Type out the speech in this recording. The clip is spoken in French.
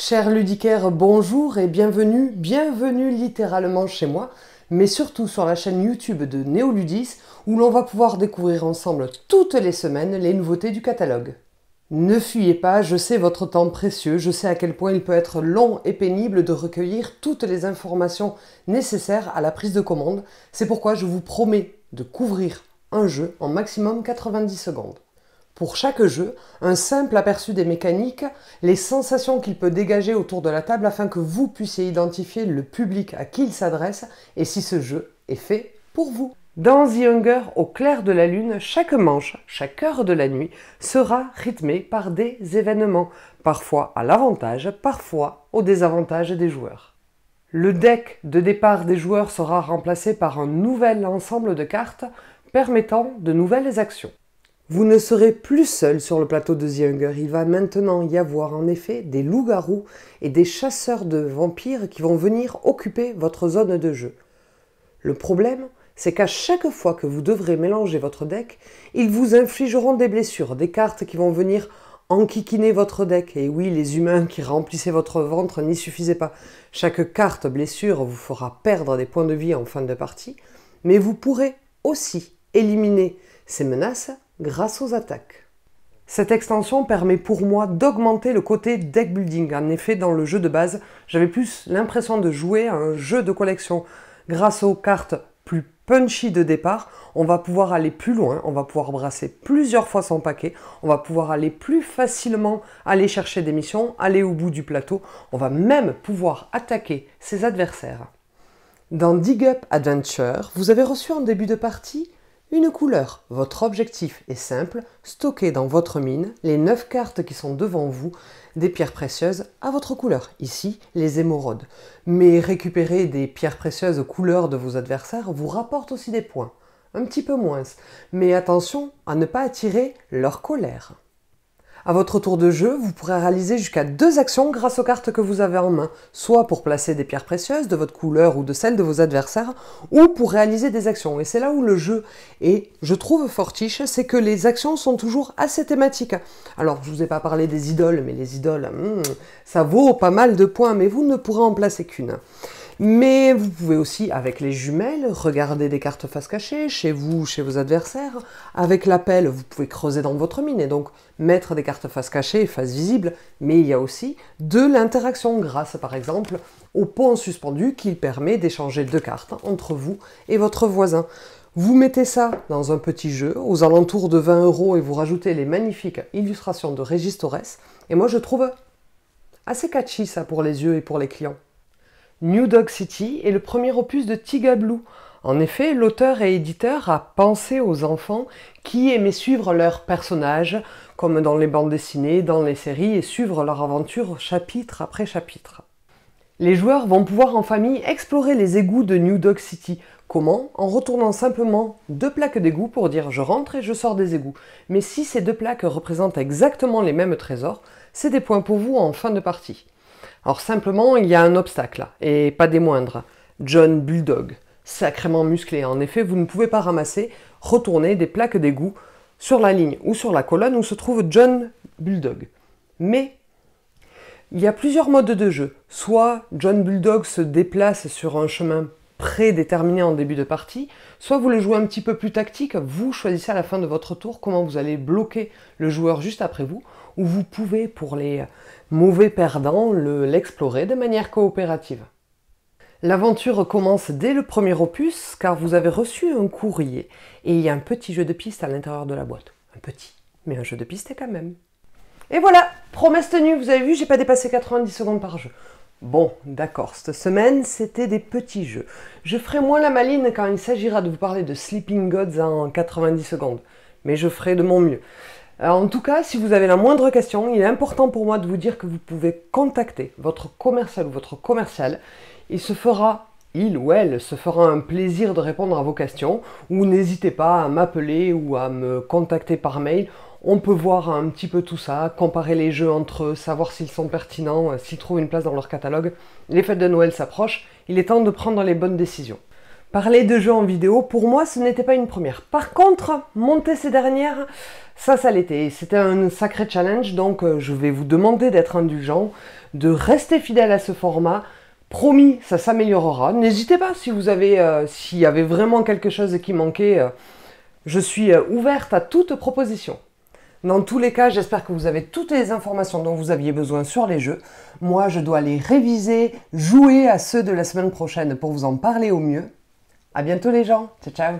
Chers ludicaires, bonjour et bienvenue, bienvenue littéralement chez moi, mais surtout sur la chaîne YouTube de Néoludis où l'on va pouvoir découvrir ensemble toutes les semaines les nouveautés du catalogue. Ne fuyez pas, je sais votre temps précieux, je sais à quel point il peut être long et pénible de recueillir toutes les informations nécessaires à la prise de commande, c'est pourquoi je vous promets de couvrir un jeu en maximum 90 secondes pour chaque jeu un simple aperçu des mécaniques, les sensations qu'il peut dégager autour de la table afin que vous puissiez identifier le public à qui il s'adresse et si ce jeu est fait pour vous. Dans The Hunger, au clair de la lune, chaque manche, chaque heure de la nuit sera rythmée par des événements, parfois à l'avantage, parfois au désavantage des joueurs. Le deck de départ des joueurs sera remplacé par un nouvel ensemble de cartes permettant de nouvelles actions. Vous ne serez plus seul sur le plateau de The Hunger. Il va maintenant y avoir en effet des loups-garous et des chasseurs de vampires qui vont venir occuper votre zone de jeu. Le problème, c'est qu'à chaque fois que vous devrez mélanger votre deck, ils vous infligeront des blessures, des cartes qui vont venir enquiquiner votre deck. Et oui, les humains qui remplissaient votre ventre n'y suffisaient pas. Chaque carte blessure vous fera perdre des points de vie en fin de partie, mais vous pourrez aussi éliminer ces menaces grâce aux attaques. Cette extension permet pour moi d'augmenter le côté deck building. En effet, dans le jeu de base, j'avais plus l'impression de jouer à un jeu de collection. Grâce aux cartes plus punchy de départ, on va pouvoir aller plus loin, on va pouvoir brasser plusieurs fois son paquet, on va pouvoir aller plus facilement aller chercher des missions, aller au bout du plateau, on va même pouvoir attaquer ses adversaires. Dans Dig Up Adventure, vous avez reçu en début de partie une couleur. Votre objectif est simple, stocker dans votre mine les 9 cartes qui sont devant vous des pierres précieuses à votre couleur, ici les émeraudes. Mais récupérer des pierres précieuses aux couleurs de vos adversaires vous rapporte aussi des points, un petit peu moins, mais attention à ne pas attirer leur colère. À votre tour de jeu, vous pourrez réaliser jusqu'à deux actions grâce aux cartes que vous avez en main, soit pour placer des pierres précieuses de votre couleur ou de celle de vos adversaires, ou pour réaliser des actions. Et c'est là où le jeu est, je trouve, fortiche, c'est que les actions sont toujours assez thématiques. Alors, je vous ai pas parlé des idoles, mais les idoles, hmm, ça vaut pas mal de points, mais vous ne pourrez en placer qu'une. Mais vous pouvez aussi, avec les jumelles, regarder des cartes face cachée, chez vous, chez vos adversaires. Avec l'appel, vous pouvez creuser dans votre mine et donc mettre des cartes face cachée et face visible. Mais il y a aussi de l'interaction grâce, par exemple, au pont suspendu qui permet d'échanger deux cartes entre vous et votre voisin. Vous mettez ça dans un petit jeu aux alentours de 20 euros et vous rajoutez les magnifiques illustrations de Régis Torres. Et moi, je trouve assez catchy ça pour les yeux et pour les clients. New Dog City est le premier opus de Tiga Blue. En effet, l'auteur et éditeur a pensé aux enfants qui aimaient suivre leurs personnages, comme dans les bandes dessinées, dans les séries, et suivre leur aventure chapitre après chapitre. Les joueurs vont pouvoir en famille explorer les égouts de New Dog City. Comment En retournant simplement deux plaques d'égouts pour dire je rentre et je sors des égouts. Mais si ces deux plaques représentent exactement les mêmes trésors, c'est des points pour vous en fin de partie. Alors simplement, il y a un obstacle, et pas des moindres. John Bulldog, sacrément musclé. En effet, vous ne pouvez pas ramasser, retourner des plaques d'égout sur la ligne ou sur la colonne où se trouve John Bulldog. Mais il y a plusieurs modes de jeu. Soit John Bulldog se déplace sur un chemin prédéterminé en début de partie, soit vous le jouez un petit peu plus tactique, vous choisissez à la fin de votre tour comment vous allez bloquer le joueur juste après vous, ou vous pouvez, pour les mauvais perdants, l'explorer de manière coopérative. L'aventure commence dès le premier opus, car vous avez reçu un courrier, et il y a un petit jeu de piste à l'intérieur de la boîte. Un petit, mais un jeu de piste quand même. Et voilà, promesse tenue, vous avez vu, j'ai pas dépassé 90 secondes par jeu. Bon, d'accord, cette semaine, c'était des petits jeux. Je ferai moins la maline quand il s'agira de vous parler de Sleeping Gods en 90 secondes, mais je ferai de mon mieux. Euh, en tout cas, si vous avez la moindre question, il est important pour moi de vous dire que vous pouvez contacter votre commercial ou votre commercial. Il se fera, il ou elle, se fera un plaisir de répondre à vos questions, ou n'hésitez pas à m'appeler ou à me contacter par mail. On peut voir un petit peu tout ça, comparer les jeux entre eux, savoir s'ils sont pertinents, euh, s'ils trouvent une place dans leur catalogue. Les fêtes de Noël s'approchent, il est temps de prendre les bonnes décisions. Parler de jeux en vidéo, pour moi, ce n'était pas une première. Par contre, monter ces dernières, ça, ça l'était. C'était un sacré challenge, donc euh, je vais vous demander d'être indulgent, de rester fidèle à ce format, promis, ça s'améliorera. N'hésitez pas si vous avez, euh, s'il y avait vraiment quelque chose qui manquait. je suis ouverte à toute proposition. Dans tous les cas, j'espère que vous avez toutes les informations dont vous aviez besoin sur les jeux. Moi, je dois les réviser, jouer à ceux de la semaine prochaine pour vous en parler au mieux. À bientôt les gens. Ciao ciao.